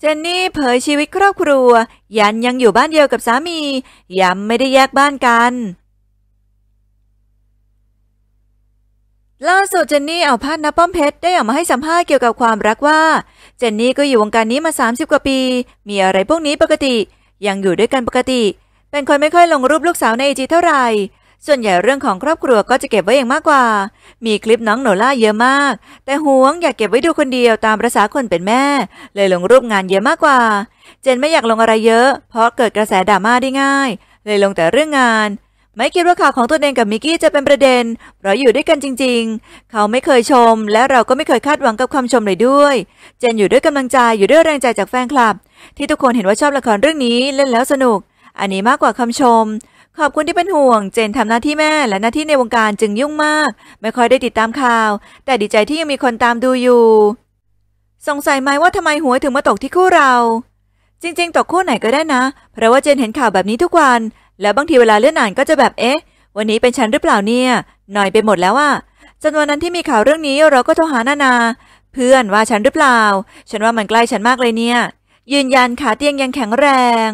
เจนนี่เผยชีวิตครอบครัว ยันยังอยู่บ้านเดียวกับสามี ยันไม่ได้แยกบ้านกัน ล่าสุดเจนนี่เอาพาดนับป้อมเพชรได้ออกมาให้สัมภาษณ์เกี่ยวกับความรักว่า เจนนี่ก็อยู่วงการนี้มา 30 กว่าปี มีอะไรพวกนี้ปกติ ยังอยู่ด้วยกันปกติ เป็นคนไม่ค่อยลงรูปลูกสาวในไอจีเท่าไหร่ส่วนใหญ่เรื่องของครอบครัวก็จะเก็บไว้เองมากกว่า มีคลิปน้องโนล่าเยอะมาก แต่หวงอยากเก็บไว้ดูคนเดียวตามประษาคนเป็นแม่ เลยลงรูปงานเยอะมากกว่า เจนไม่อยากลงอะไรเยอะ เพราะเกิดกระแสดราม่าได้ง่าย เลยลงแต่เรื่องงาน ไม่คิดว่าข่าวของตัวเองกับมิกกี้จะเป็นประเด็นเพราะอยู่ด้วยกันจริงๆ เขาไม่เคยชม และเราก็ไม่เคยคาดหวังกับคำชมเลยด้วย เจนอยู่ด้วยกำลังใจอยู่ด้วยแรงใจจากแฟนคลับ ที่ทุกคนเห็นว่าชอบละครเรื่องนี้เล่นแล้วสนุก อันนี้มากกว่าคำชมขอบคุณที่เป็นห่วง เจนทำหน้าที่แม่และหน้าที่ในวงการจึงยุ่งมาก ไม่ค่อยได้ติดตามข่าว แต่ดีใจที่ยังมีคนตามดูอยู่ สงสัยไหมว่าทำไมหวยถึงมาตกที่คู่เรา จริงๆ ตกคู่ไหนก็ได้นะ เพราะว่าเจนเห็นข่าวแบบนี้ทุกวัน แล้วบางทีเวลาเลื่อนอ่านก็จะแบบเอ๊ะ วันนี้เป็นฉันหรือเปล่าเนี่ยหน่อยไปหมดแล้วอะจนวันนั้นที่มีข่าวเรื่องนี้เราก็โทรหานานา เพื่อนว่าฉันหรือเปล่า ฉันว่ามันใกล้ฉันมากเลยเนี่ย ยืนยันขาเตียงยังแข็งแรง